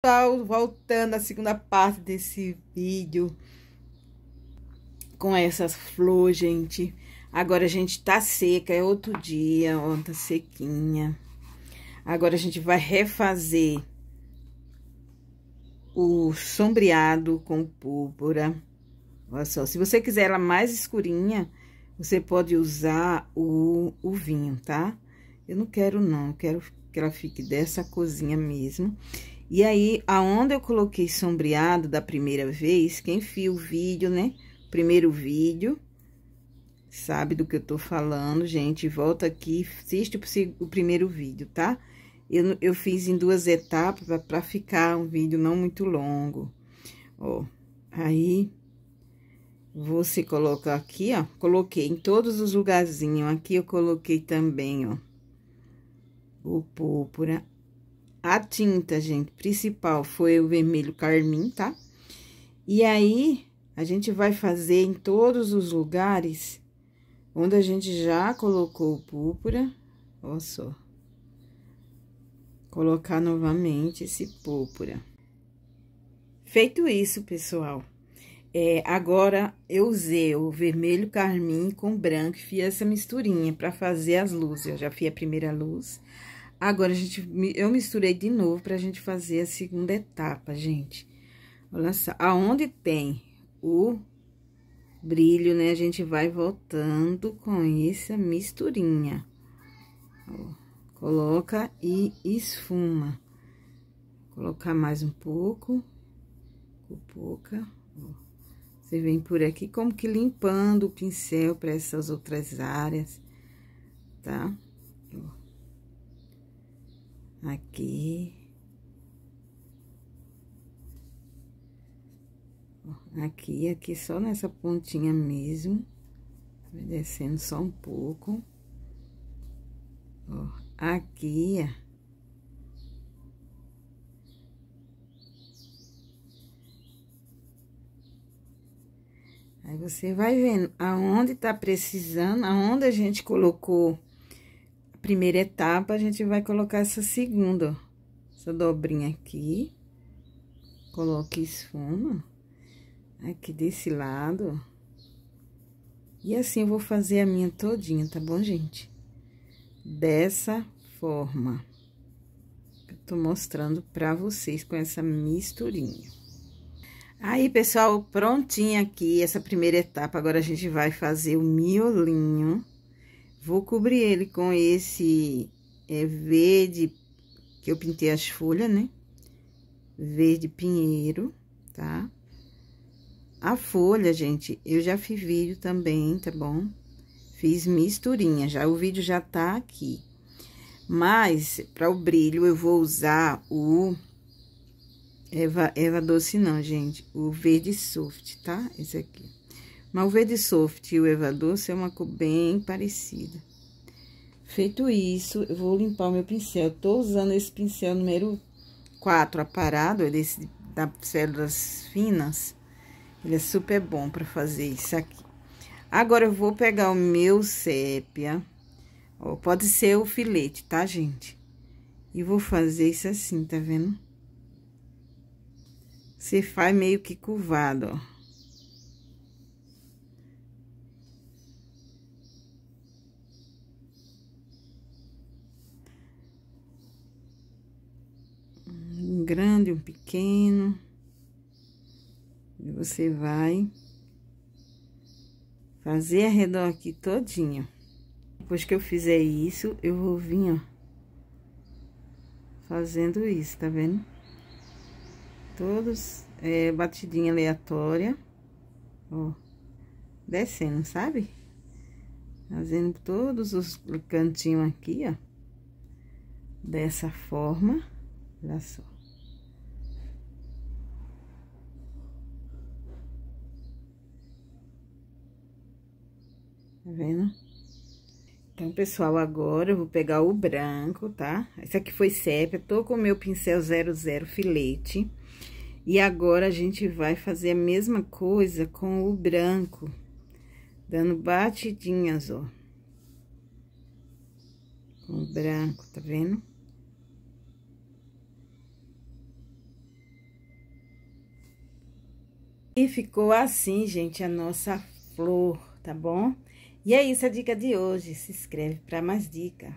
pessoal, voltando à segunda parte desse vídeo com essas flores, gente. Agora a gente tá seca, é outro dia, ó, tá sequinha. Agora a gente vai refazer o sombreado com púrpura. Olha só, se você quiser ela mais escurinha, você pode usar o, o vinho, tá? Eu não quero não, eu quero que ela fique dessa cozinha mesmo. E aí, aonde eu coloquei sombreado da primeira vez, quem viu o vídeo, né? Primeiro vídeo, sabe do que eu tô falando, gente. Volta aqui, assiste o primeiro vídeo, tá? Eu, eu fiz em duas etapas para ficar um vídeo não muito longo. Ó, aí, você coloca aqui, ó. Coloquei em todos os lugarzinhos. Aqui eu coloquei também, ó. O púrpura a tinta, gente, principal foi o vermelho carmim, tá? E aí, a gente vai fazer em todos os lugares onde a gente já colocou púrpura. Olha só. Colocar novamente esse púrpura. Feito isso, pessoal, é, agora eu usei o vermelho carmim com branco e fiz essa misturinha para fazer as luzes. Eu já fiz a primeira luz, Agora, a gente, eu misturei de novo pra gente fazer a segunda etapa, gente. Olha só, aonde tem o brilho, né, a gente vai voltando com essa misturinha. Ó, coloca e esfuma. colocar mais um pouco, um pouca, ó. Você vem por aqui como que limpando o pincel para essas outras áreas, tá? Tá? aqui. Aqui, aqui, só nessa pontinha mesmo. descendo só um pouco. Ó, aqui, ó. Aí você vai vendo aonde tá precisando, aonde a gente colocou primeira etapa, a gente vai colocar essa segunda, Essa dobrinha aqui. Coloque esfuma Aqui desse lado. E assim eu vou fazer a minha todinha, tá bom, gente? Dessa forma. Eu tô mostrando pra vocês com essa misturinha. Aí, pessoal, prontinha aqui essa primeira etapa. Agora, a gente vai fazer o miolinho. Vou cobrir ele com esse é, verde que eu pintei as folhas, né? Verde pinheiro, tá? A folha, gente, eu já fiz vídeo também, tá bom? Fiz misturinha, já o vídeo já tá aqui. Mas, para o brilho, eu vou usar o Eva, Eva Doce não, gente. O verde soft, tá? Esse aqui. Mas o verde soft e o eva doce é uma cor bem parecida. Feito isso, eu vou limpar o meu pincel. Tô usando esse pincel número 4 aparado, ele é desse das células finas. Ele é super bom para fazer isso aqui. Agora, eu vou pegar o meu sépia. Ó, pode ser o filete, tá, gente? E vou fazer isso assim, tá vendo? Você faz meio que curvado, ó. grande, um pequeno. E você vai fazer ao redor aqui todinho. Depois que eu fizer isso, eu vou vir, ó, fazendo isso, tá vendo? Todos, é, batidinha aleatória, ó, descendo, sabe? Fazendo todos os cantinhos aqui, ó, dessa forma, olha só. Tá vendo? Então, pessoal, agora eu vou pegar o branco, tá? Esse aqui foi sépia, tô com o meu pincel 00 filete. E agora, a gente vai fazer a mesma coisa com o branco, dando batidinhas, ó. Com o branco, tá vendo? E ficou assim, gente, a nossa flor, tá bom? E é isso a dica de hoje. Se inscreve para mais dicas.